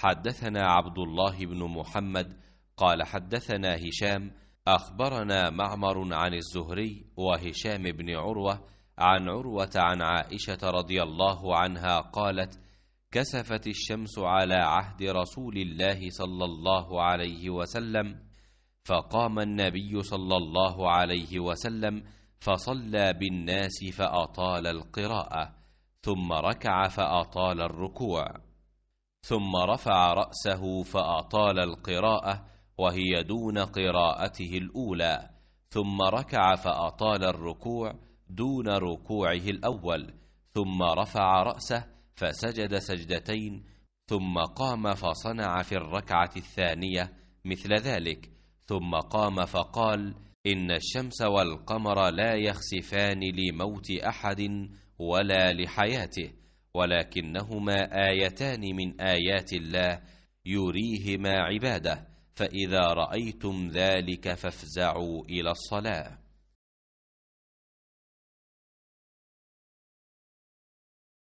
حدثنا عبد الله بن محمد قال حدثنا هشام أخبرنا معمر عن الزهري وهشام بن عروة عن عروة عن عائشة رضي الله عنها قالت كسفت الشمس على عهد رسول الله صلى الله عليه وسلم فقام النبي صلى الله عليه وسلم فصلى بالناس فأطال القراءة ثم ركع فأطال الركوع ثم رفع رأسه فأطال القراءة وهي دون قراءته الأولى ثم ركع فأطال الركوع دون ركوعه الأول ثم رفع رأسه فسجد سجدتين ثم قام فصنع في الركعة الثانية مثل ذلك ثم قام فقال إن الشمس والقمر لا يخسفان لموت أحد ولا لحياته ولكنهما ايتان من ايات الله يريهما عباده فاذا رايتم ذلك فافزعوا الى الصلاه